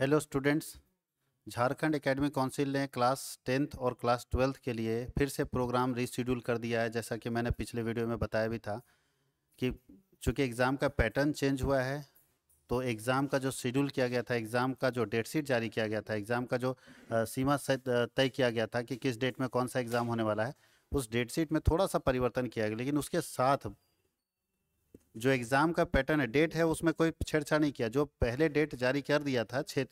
hello students Jharkhand academic council ने class tenth और class twelfth के लिए फिर से प्रोग्राम रीशेड्यूल कर दिया है जैसा कि मैंने पिछले वीडियो में बताया भी था कि चूँकि एग्ज़ाम का पैटर्न चेंज हुआ है तो एग्ज़ाम का जो शेड्यूल किया गया था एग्ज़ाम का जो डेट शीट जारी किया गया था एग्ज़ाम का जो सीमा तय किया गया था कि किस डेट में कौन सा एग्ज़ाम होने वाला है उस डेट शीट में थोड़ा सा परिवर्तन किया गया लेकिन उसके साथ जो एग्ज़ाम का पैटर्न है डेट है उसमें कोई छेड़छाड़ नहीं किया जो पहले डेट जारी कर दिया था छः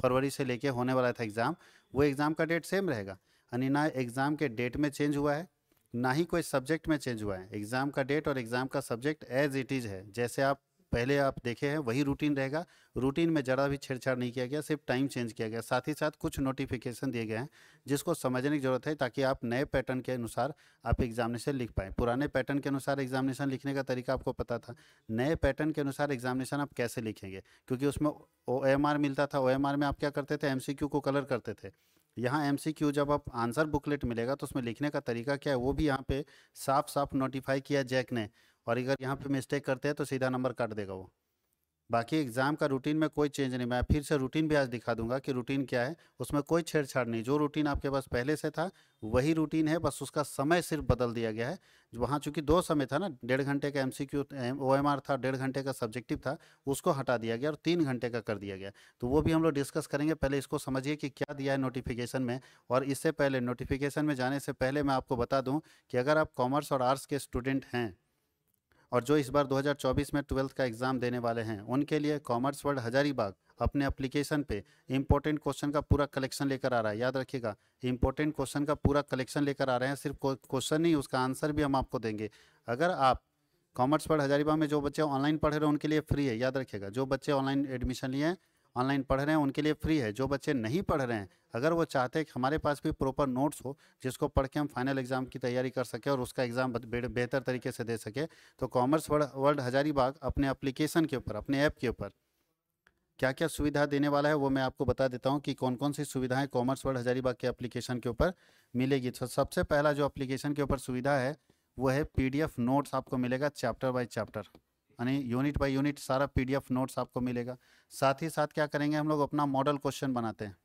फरवरी से लेके होने वाला था एग्ज़ाम वो एग्ज़ाम का डेट सेम रहेगा यानी ना एग्ज़ाम के डेट में चेंज हुआ है ना ही कोई सब्जेक्ट में चेंज हुआ है एग्ज़ाम का डेट और एग्ज़ाम का सब्जेक्ट एज इट इज़ है जैसे आप पहले आप देखे हैं वही रूटीन रहेगा रूटीन में ज़रा भी छेड़छाड़ नहीं किया गया सिर्फ टाइम चेंज किया गया साथ ही साथ कुछ नोटिफिकेशन दिए गए हैं जिसको समझने की ज़रूरत है ताकि आप नए पैटर्न के अनुसार आप एग्जामिनेशन लिख पाएँ पुराने पैटर्न के अनुसार एग्जामिनेशन लिखने का तरीका आपको पता था नए पैटर्न के अनुसार एग्जामिनेशन आप कैसे लिखेंगे क्योंकि उसमें ओ एम आर मिलता था ओ एम आर में आप क्या करते थे एम सी क्यू को कलर करते थे यहाँ एम सी क्यू जब आप आंसर बुकलेट मिलेगा तो उसमें लिखने का तरीका क्या है वो भी यहाँ पे साफ साफ नोटिफाई किया जैक ने और अगर यहाँ पे मिस्टेक करते हैं तो सीधा नंबर काट देगा वो बाकी एग्ज़ाम का रूटीन में कोई चेंज नहीं मैं फिर से रूटीन भी आज दिखा दूंगा कि रूटीन क्या है उसमें कोई छेड़छाड़ नहीं जो रूटीन आपके पास पहले से था वही रूटीन है बस उसका समय सिर्फ बदल दिया गया है वहाँ चूंकि दो समय था ना डेढ़ घंटे का M C Q O M R था डेढ़ घंटे का सब्जेक्टिव था उसको हटा दिया गया और तीन घंटे का कर दिया गया तो वो भी हम लोग डिस्कस करेंगे पहले इसको समझिए कि क्या दिया है नोटिफिकेशन में और इससे पहले नोटिफिकेशन में जाने से पहले मैं आपको बता दूँ कि अगर आप कॉमर्स और आर्ट्स के स्टूडेंट हैं और जो इस बार 2024 में ट्वेल्थ का एग्ज़ाम देने वाले हैं उनके लिए कॉमर्स वर्ल्ड हजारीबाग अपने एप्लीकेशन पे इंपॉर्टेंट क्वेश्चन का पूरा कलेक्शन लेकर आ रहा है याद रखिएगा इंपॉर्टेंट क्वेश्चन का पूरा कलेक्शन लेकर आ रहे हैं सिर्फ क्वेश्चन नहीं उसका आंसर भी हम आपको देंगे अगर आप कॉमर्स वर्ल्ड हजारीबाग में जो बच्चे ऑनलाइन पढ़ रहे हैं उनके लिए फ्री है याद रखिएगा जो बच्चे ऑनलाइन एडमिशन लिए हैं ऑनलाइन पढ़ रहे हैं उनके लिए फ्री है जो बच्चे नहीं पढ़ रहे हैं अगर वो चाहते हैं कि हमारे पास भी प्रॉपर नोट्स हो जिसको पढ़ के हम फाइनल एग्ज़ाम की तैयारी कर सकें और उसका एग्ज़ाम बेहतर तरीके से दे सके तो कॉमर्स वर्ल्ड हजारीबाग अपने एप्लीकेशन के ऊपर अपने ऐप के ऊपर क्या क्या सुविधा देने वाला है वो मैं आपको बता देता हूँ कि कौन कौन सी सुविधाएं कॉमर्स वर्ल्ड हजारीबाग के एप्लीकेशन के ऊपर मिलेगी तो सबसे पहला जो एप्लीकेशन के ऊपर सुविधा है वो है पीडीएफ नोट्स आपको मिलेगा चैप्टर बाय चैप्टर यानी यूनिट बाय यूनिट सारा पीडीएफ नोट्स आपको मिलेगा साथ ही साथ क्या करेंगे हम लोग अपना मॉडल क्वेश्चन बनाते हैं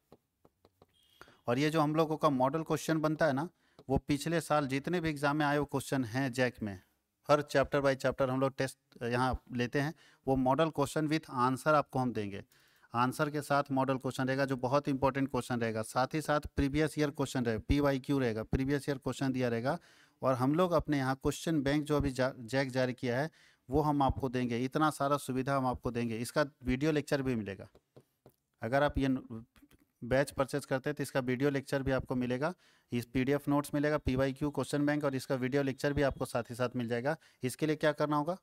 और ये जो हम लोगों का मॉडल क्वेश्चन बनता है ना वो पिछले साल जितने भी एग्जाम में आए वो क्वेश्चन हैं जैक में हर चैप्टर बाय चैप्टर हम लोग टेस्ट यहाँ लेते हैं वो मॉडल क्वेश्चन विथ आंसर आपको हम देंगे आंसर के साथ मॉडल क्वेश्चन रहेगा जो बहुत इंपॉर्टेंट क्वेश्चन रहेगा साथ ही साथ प्रीवियस ईयर क्वेश्चन रहेगा पी वाई क्यू रहेगा प्रीवियस ईयर क्वेश्चन दिया रहेगा और हम लोग अपने यहाँ क्वेश्चन बैंक जो अभी जा, जैक जारी किया है वो हम आपको देंगे इतना सारा सुविधा हम आपको देंगे इसका वीडियो लेक्चर भी मिलेगा अगर आप ये बैच परचेज करते हैं तो इसका वीडियो लेक्चर भी आपको मिलेगा इस पीडीएफ नोट्स मिलेगा पीवाईक्यू क्वेश्चन बैंक और इसका वीडियो लेक्चर भी आपको साथ ही साथ मिल जाएगा इसके लिए क्या करना होगा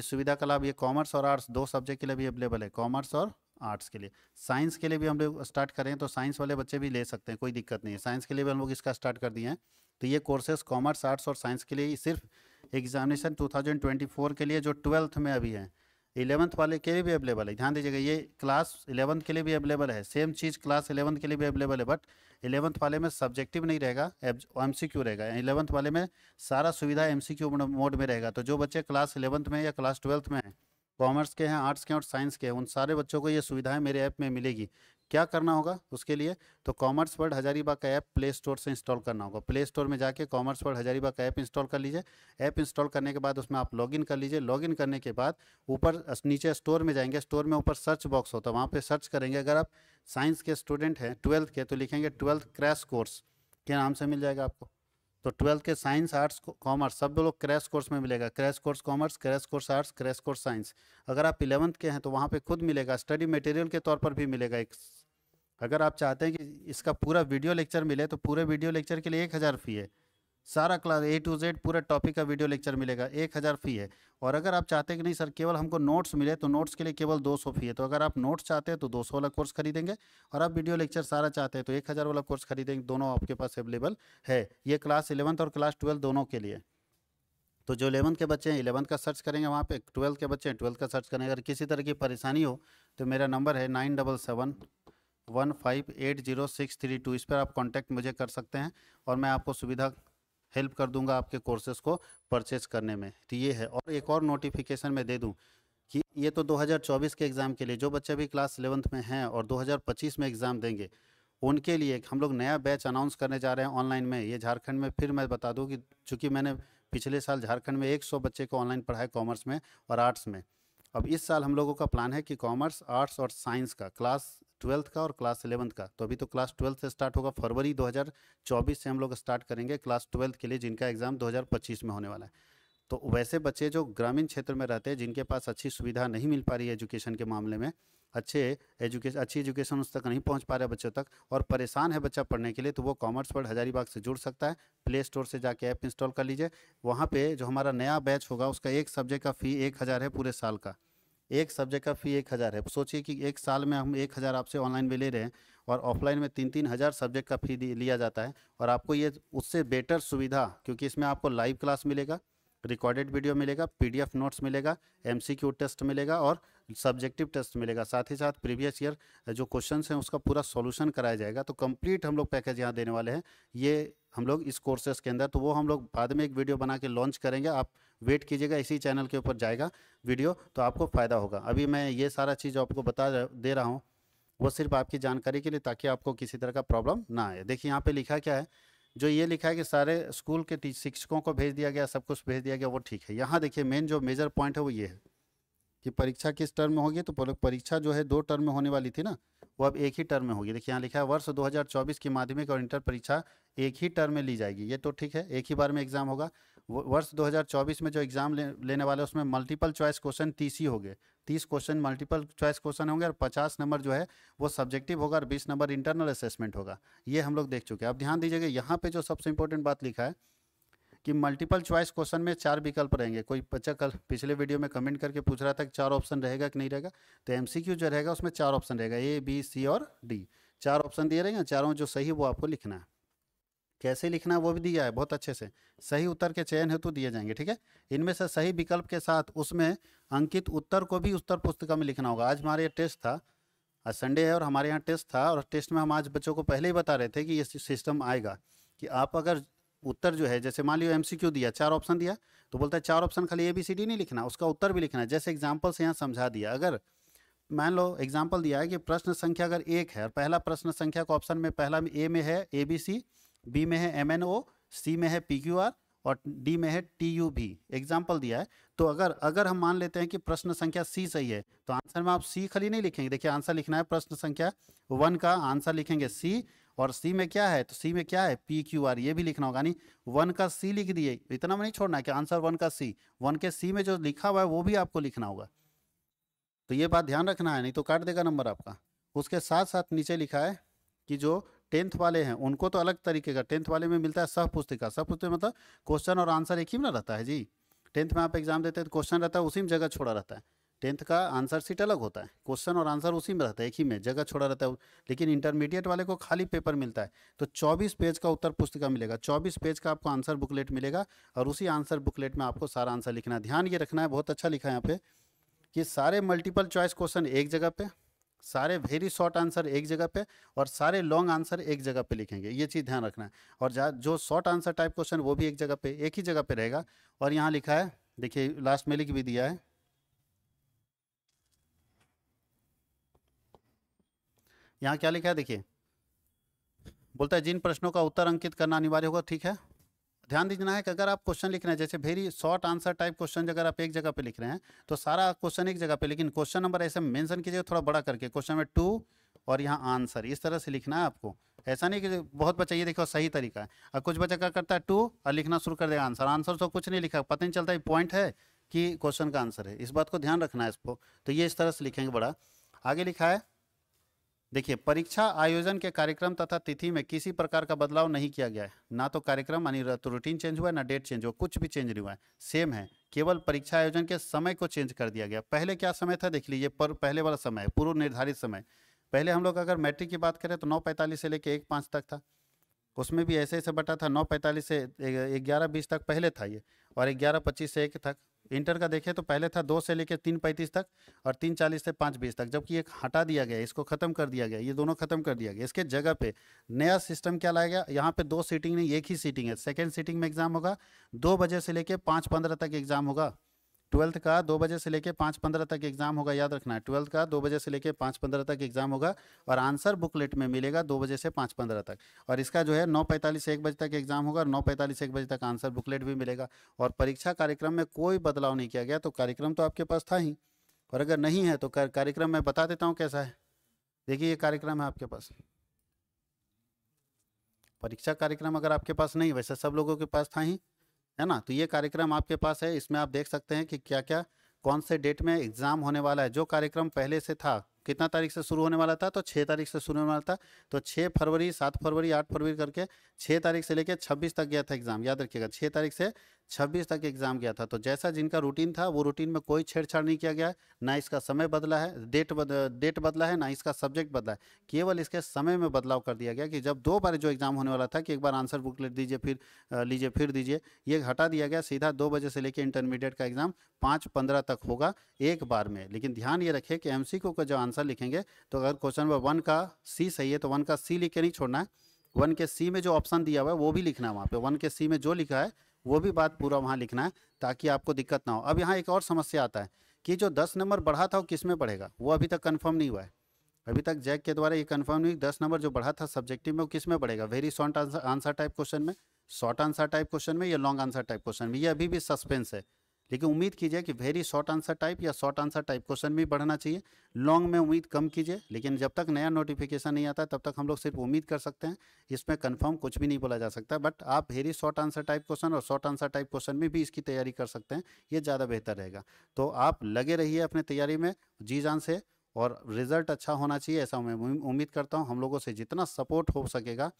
इस सुविधा का लाभ ये कॉमर्स और आर्ट्स दो सब्जेक्ट के लिए भी अवेलेबल है कॉमर्स और आर्ट्स के लिए साइंस के लिए भी हम लोग स्टार्ट करें तो साइंस वाले बच्चे भी ले सकते हैं कोई दिक्कत नहीं है साइंस के लिए भी हम लोग इसका स्टार्ट कर दिए हैं तो ये कोर्सेज कॉमर्स आर्ट्स और साइंस के लिए सिर्फ एग्जामिनेशन 2024 के लिए जो ट्वेल्थ में अभी है इलेवंथ वाले के लिए भी अवेलेबल है ध्यान दीजिएगा ये क्लास इलेवंथ के लिए भी अवेलेबल है सेम चीज़ क्लास इलेवंथ के लिए भी अवेलेबल है बट इलेवंथ वाले में सब्जेक्टिव नहीं रहेगा एम सी क्यू रहेगा इलेवंथ वाले में सारा सुविधा एम सी क्यू मोड में रहेगा तो जो बच्चे क्लास इलेवंथ में या क्लास ट्वेल्थ में हैं कॉमर्स के हैं आर्ट्स के हैं और साइंस के हैं उन सारे बच्चों को ये सुविधाएं मेरे ऐप में मिलेगी क्या करना होगा उसके लिए तो कॉमर्स वर्ड हजारीबाग का ऐप प्ले स्टोर से इंस्टॉल करना होगा प्ले स्टोर में जाके कॉमर्स वर्ड हजारीबाग का ऐप इंस्टॉल कर लीजिए ऐप इंस्टॉल करने के बाद उसमें आप लॉगिन कर लीजिए लॉगिन करने के बाद ऊपर नीचे स्टोर में जाएंगे स्टोर में ऊपर सर्च बॉक्स होता है वहाँ पर सर्च करेंगे अगर आप साइंस के स्टूडेंट हैं ट्वेल्थ के तो लिखेंगे ट्वेल्थ क्रैश कोर्स के नाम से मिल जाएगा आपको तो ट्वेल्थ के साइंस आर्ट्स कॉमर्स सब लोग क्रैश कोर्स में मिलेगा crash course commerce crash course arts crash course science अगर आप इलेवंथ के हैं तो वहाँ पे खुद मिलेगा स्टडी मटेरियल के तौर पर भी मिलेगा एक अगर आप चाहते हैं कि इसका पूरा वीडियो लेक्चर मिले तो पूरे वीडियो लेक्चर के लिए एक हज़ार फ़ी है सारा क्लास ए टू जेड पूरे टॉपिक का वीडियो लेक्चर मिलेगा एक हज़ार फ़ी है और अगर आप चाहते हैं कि नहीं सर केवल हमको नोट्स मिले तो नोट्स के लिए केवल दो सौ फ़ी है तो अगर आप नोट्स चाहते हैं तो दो सौ वाला कोर्स खरीदेंगे और आप वीडियो लेक्चर सारा चाहते हैं तो एक हज़ार वाला कोर्स खरीदेंगे दोनों आपके पास अवेलेबल है ये क्लास इलेवंथ और क्लास ट्वेल्थ दोनों के लिए तो जो इलेवंथ के बच्चे हैं इलेवंथ का सर्च करेंगे वहाँ पर ट्वेल्थ के बच्चे हैं ट्वेल्थ का सर्च करेंगे अगर किसी तरह की परेशानी हो तो मेरा नंबर है nine double seven one five eight zero six three two इस पर आप कांटेक्ट मुझे कर सकते हैं और मैं आपको सुविधा हेल्प कर दूंगा आपके कोर्सेज को परचेज करने में तो ये है और एक और नोटिफिकेशन मैं दे दूँ कि ये तो 2024 के एग्ज़ाम के लिए जो बच्चे भी क्लास एलेवंथ में हैं और 2025 में एग्ज़ाम देंगे उनके लिए हम लोग नया बैच अनाउंस करने जा रहे हैं ऑनलाइन में ये झारखंड में फिर मैं बता दूं कि चूंकि मैंने पिछले साल झारखंड में 100 बच्चे को ऑनलाइन पढ़ाया कॉमर्स में और आर्ट्स में अब इस साल हम लोगों का प्लान है कि कॉमर्स आर्ट्स और साइंस का क्लास ट्वेल्थ का और क्लास इलेवंथ का तो अभी तो क्लास ट्वेल्थ से स्टार्ट होगा फरवरी 2024 से हम लोग स्टार्ट करेंगे क्लास ट्वेल्थ के लिए जिनका एग्ज़ाम 2025 में होने वाला है तो वैसे बच्चे जो ग्रामीण क्षेत्र में रहते हैं जिनके पास अच्छी सुविधा नहीं मिल पा रही है एजुकेशन के मामले में अच्छे एजुकेशन अच्छी एजुकेशन उस तक नहीं पहुंच पा रहे बच्चों तक और परेशान है बच्चा पढ़ने के लिए तो वो कॉमर्स वर्ड हजारीबाग से जुड़ सकता है प्ले स्टोर से जाके ऐप इंस्टॉल कर लीजिए वहाँ पे जो हमारा नया बैच होगा उसका एक सब्जेक्ट का फ़ी एक हज़ार है पूरे साल का एक सब्जेक्ट का फ़ी एक हज़ार है सोचिए कि एक साल में हम एक हज़ार आपसे ऑनलाइन में ले रहे हैं और ऑफलाइन में तीन तीन हज़ार सब्जेक्ट का फ़ी लिया जाता है और आपको ये उससे बेटर सुविधा क्योंकि इसमें आपको लाइव क्लास मिलेगा रिकॉर्डेड वीडियो मिलेगा पीडीएफ नोट्स मिलेगा एमसीक्यू टेस्ट मिलेगा और सब्जेक्टिव टेस्ट मिलेगा साथ ही साथ प्रीवियस ईयर जो क्वेश्चंस हैं उसका पूरा सॉल्यूशन कराया जाएगा तो कंप्लीट हम लोग पैकेज यहाँ देने वाले हैं ये हम लोग इस कोर्सेस के अंदर तो वो हम लोग बाद में एक वीडियो बना के लॉन्च करेंगे आप वेट कीजिएगा इसी चैनल के ऊपर जाएगा वीडियो तो आपको फ़ायदा होगा अभी मैं ये सारा चीज़ आपको बता दे रहा हूँ वो सिर्फ आपकी जानकारी के लिए ताकि आपको किसी तरह का प्रॉब्लम ना आए देखिए यहाँ पे लिखा क्या है जो ये लिखा है कि सारे स्कूल के शिक्षकों को भेज दिया गया सब कुछ भेज दिया गया वो ठीक है यहाँ देखिए मेन जो मेजर पॉइंट है वो ये है कि परीक्षा किस टर्म में होगी तो परीक्षा जो है दो टर्म में होने वाली थी ना वो अब एक ही टर्म में होगी देखिए यहाँ लिखा है वर्ष 2024 की माध्यमिक और इंटर परीक्षा एक ही टर्म में ली जाएगी ये तो ठीक है एक ही बार में एग्जाम होगा वर्ष 2024 में जो एग्जाम ले, लेने वाले उसमें मल्टीपल चॉइस क्वेश्चन तीस ही हो गए तीस क्वेश्चन मल्टीपल चॉइस क्वेश्चन होंगे और पचास नंबर जो है वो सब्जेक्टिव होगा और बीस नंबर इंटरनल असेसमेंट होगा ये हम लोग देख चुके हैं अब ध्यान दीजिएगा यहाँ पे जो सबसे इंपॉर्टेंट बात लिखा है कि मल्टीपल च्वाइस क्वेश्चन में चार विकल्प रहेंगे कोई बच्चा कल पिछले वीडियो में कमेंट करके पूछ रहा था कि चार ऑप्शन रहेगा कि नहीं रहेगा तो एम जो रहेगा उसमें चार ऑप्शन रहेगा ए बी सी और डी चार ऑप्शन दिए रहेंगे चारों जो सही वो आपको लिखना है कैसे लिखना है वो भी दिया है बहुत अच्छे से सही उत्तर के चयन हेतु दिए जाएंगे ठीक है इनमें से सही विकल्प के साथ उसमें अंकित उत्तर को भी उत्तर पुस्तिका में लिखना होगा आज हमारे टेस्ट था आज संडे है और हमारे यहाँ टेस्ट था और टेस्ट में हम आज बच्चों को पहले ही बता रहे थे कि ये सिस्टम आएगा कि आप अगर उत्तर जो है जैसे मान लियो एमसीक्यू दिया चार ऑप्शन दिया तो बोलता है चार ऑप्शन खाली ए बी सी डी नहीं लिखना उसका उत्तर भी लिखना है जैसे एग्जाम्पल से यहाँ समझा दिया अगर मान लो एग्जाम्पल दिया है कि प्रश्न संख्या अगर एक है और पहला प्रश्न संख्या का ऑप्शन में पहला ए में है ए बी सी बी में है एम एन ओ सी में है पी क्यू आर और डी में है टी यू भी एग्जाम्पल दिया है तो अगर अगर हम मान लेते हैं कि प्रश्न संख्या सी सही है तो आंसर में आप सी खाली नहीं लिखेंगे देखिए आंसर लिखना है प्रश्न संख्या वन का आंसर लिखेंगे सी और सी में क्या है तो सी में क्या है पी क्यू आर ये भी लिखना होगा यानी वन का सी लिख दिए इतना में नहीं छोड़ना है कि आंसर वन का सी वन के सी में जो लिखा हुआ है वो भी आपको लिखना होगा तो ये बात ध्यान रखना है नहीं तो काट देगा नंबर आपका उसके साथ साथ नीचे लिखा है कि जो टेंथ वाले हैं उनको तो अलग तरीके का टेंथ वाले में मिलता है सह पुस्तिका सह पुस्तिका मतलब क्वेश्चन और आंसर एक ही में रहता है जी टेंथ में आप एग्जाम देते हैं तो क्वेश्चन रहता है उसी में जगह छोड़ा रहता है टेंथ का आंसर सीट अलग होता है क्वेश्चन और आंसर उसी में रहता है एक ही में जगह छोड़ा रहता है लेकिन इंटरमीडिएट वाले को खाली पेपर मिलता है तो 24 पेज का उत्तर पुस्तिका मिलेगा 24 पेज का आपको आंसर बुकलेट मिलेगा और उसी आंसर बुकलेट में आपको सारा आंसर लिखना है ध्यान ये रखना है बहुत अच्छा लिखा है यहाँ पे कि सारे मल्टीपल चॉइस क्वेश्चन एक जगह पे सारे वेरी शॉर्ट आंसर एक जगह पे और सारे लॉन्ग आंसर एक जगह पे लिखेंगे ये चीज़ ध्यान रखना है और जहाँ जो शॉर्ट आंसर टाइप क्वेश्चन वो भी एक जगह पे एक ही जगह पे रहेगा और यहाँ लिखा है देखिए लास्ट में लिख भी दिया है यहाँ क्या लिखा है देखिए बोलता है जिन प्रश्नों का उत्तर अंकित करना अनिवार्य होगा ठीक है ध्यान दीजना है कि अगर आप क्वेश्चन लिख रहे हैं जैसे very short answer type question अगर आप एक जगह पे लिख रहे हैं तो सारा क्वेश्चन एक जगह पे लेकिन क्वेश्चन नंबर ऐसे मेंशन कीजिए थोड़ा बड़ा करके क्वेश्चन में टू और यहाँ आंसर इस तरह से लिखना है आपको ऐसा नहीं कि बहुत बच्चा ये देखो सही तरीका है और कुछ बच्चा क्या करता है टू और लिखना शुरू कर देगा आंसर आंसर तो कुछ नहीं लिखा पता नहीं चलता पॉइंट है कि क्वेश्चन का आंसर है इस बात को ध्यान रखना है इसको तो ये इस तरह से लिखेंगे बड़ा आगे लिखा है देखिए परीक्षा आयोजन के कार्यक्रम तथा तिथि में किसी प्रकार का बदलाव नहीं किया गया है ना तो कार्यक्रम यानी तो रूटीन चेंज हुआ है ना डेट चेंज हुआ कुछ भी चेंज नहीं हुआ है सेम है केवल परीक्षा आयोजन के समय को चेंज कर दिया गया पहले क्या समय था देख लीजिए पर पहले वाला समय है पूर्व निर्धारित समय पहले हम लोग अगर मैट्रिक की बात करें तो नौ पैंतालीस से लेकर एक पाँच तक था उसमें भी ऐसे ऐसे बटा था नौ पैंतालीस से ग्यारह बीस तक पहले था ये और ग्यारह पच्चीस से एक तक इंटर का देखें तो पहले था दो से लेकर तीन पैंतीस तक और तीन चालीस से पाँच बीस तक जबकि एक हटा दिया गया इसको ख़त्म कर दिया गया ये दोनों ख़त्म कर दिया गया इसके जगह पे नया सिस्टम क्या लाया गया यहाँ पे दो सीटिंग नहीं एक ही सीटिंग है सेकेंड सीटिंग में एग्ज़ाम होगा दो बजे से लेकर पाँच पंद्रह तक एग्ज़ाम होगा ट्वेल्थ का दो बजे से लेकर पाँच पंद्रह तक एग्जाम होगा याद रखना है ट्वेल्थ का दो बजे से लेकर पाँच पंद्रह तक एग्जाम होगा और आंसर बुकलेट में मिलेगा दो बजे से पाँच पंद्रह तक और इसका जो है नौ पैंतालीस एक बजे तक एग्जाम होगा और नौ पैंतालीस एक बजे तक आंसर बुकलेट भी मिलेगा और परीक्षा कार्यक्रम में कोई बदलाव नहीं किया गया तो कार्यक्रम तो आपके पास था ही और अगर नहीं है तो कार्यक्रम मैं बता देता हूँ कैसा है देखिए ये कार्यक्रम है आपके पास परीक्षा कार्यक्रम अगर आपके पास नहीं वैसे सब लोगों के पास था ही है ना तो ये कार्यक्रम आपके पास है इसमें आप देख सकते हैं कि क्या क्या कौन से डेट में एग्ज़ाम होने वाला है जो कार्यक्रम पहले से था कितना तारीख से शुरू होने वाला था तो छः तारीख से शुरू होने वाला था तो छः फरवरी सात फरवरी आठ फरवरी करके छः तारीख से लेकर छब्बीस तक गया था एग्ज़ाम याद रखिएगा छः तारीख से छब्बीस तक एग्जाम गया था तो जैसा जिनका रूटीन था वो रूटीन में कोई छेड़छाड़ नहीं किया गया है ना इसका समय बदला है डेट बद, डेट बदला है ना इसका सब्जेक्ट बदला है केवल इसके समय में बदलाव कर दिया गया कि जब दो बार जो एग्ज़ाम होने वाला था कि एक बार आंसर बुक ले दीजिए फिर लीजिए फिर दीजिए ये हटा दिया गया सीधा दो बजे से लेकर इंटरमीडिएट का एग्ज़ाम पाँच पंद्रह तक होगा एक बार में लेकिन ध्यान ये रखें कि एम को जब आंसर लिखेंगे तो अगर क्वेश्चन नंबर वन का सी सही है तो वन का सी लिख के नहीं छोड़ना है वन के सी में जो ऑप्शन दिया हुआ है वो भी लिखना है वहाँ पे वन के सी में जो लिखा है वो भी बात पूरा वहाँ लिखना है ताकि आपको दिक्कत ना हो अब यहाँ एक और समस्या आता है कि जो दस नंबर बढ़ा था वो किस में बढ़ेगा वो अभी तक कन्फर्म नहीं हुआ है अभी तक जैक के द्वारा ये कन्फर्म नहीं दस नंबर जो बढ़ा था सब्जेक्टिव में वो किस में बढ़ेगा very short answer answer type question में शॉर्ट आंसर टाइप क्वेश्चन में या लॉन्ग आंसर टाइप क्वेश्चन में ये अभी भी सस्पेंस है लेकिन उम्मीद कीजिए कि वेरी शॉर्ट आंसर टाइप या शॉर्ट आंसर टाइप क्वेश्चन भी बढ़ना चाहिए लॉन्ग में उम्मीद कम कीजिए लेकिन जब तक नया नोटिफिकेशन नहीं आता तब तक हम लोग सिर्फ उम्मीद कर सकते हैं इसमें कन्फर्म कुछ भी नहीं बोला जा सकता बट आप very short answer type question और शॉर्ट आंसर टाइप क्वेश्चन में भी इसकी तैयारी कर सकते हैं ये ज़्यादा बेहतर रहेगा तो आप लगे रहिए अपने तैयारी में जी जान से और रिजल्ट अच्छा होना चाहिए ऐसा मैं उम्मीद करता हूँ हम लोगों से जितना सपोर्ट हो सकेगा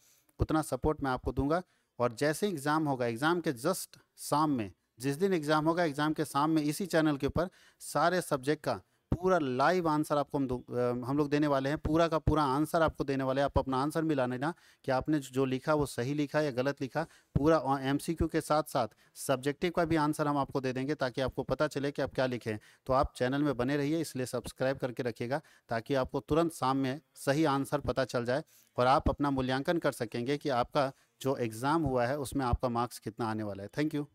उतना सपोर्ट मैं आपको दूंगा और जैसे एग्ज़ाम होगा एग्ज़ाम के जस्ट शाम में जिस दिन एग्ज़ाम होगा एग्ज़ाम के सामने में इसी चैनल के ऊपर सारे सब्जेक्ट का पूरा लाइव आंसर आपको हम हम लोग देने वाले हैं पूरा का पूरा आंसर आपको देने वाले हैं आप अपना आंसर मिला लेना कि आपने जो लिखा वो सही लिखा या गलत लिखा पूरा एमसीक्यू के साथ साथ सब्जेक्टिव का भी आंसर हम आपको दे देंगे ताकि आपको पता चले कि आप क्या लिखें तो आप चैनल में बने रहिए इसलिए सब्सक्राइब करके रखिएगा ताकि आपको तुरंत शाम में सही आंसर पता चल जाए और आप अपना मूल्यांकन कर सकेंगे कि आपका जो एग्ज़ाम हुआ है उसमें आपका मार्क्स कितना आने वाला है थैंक यू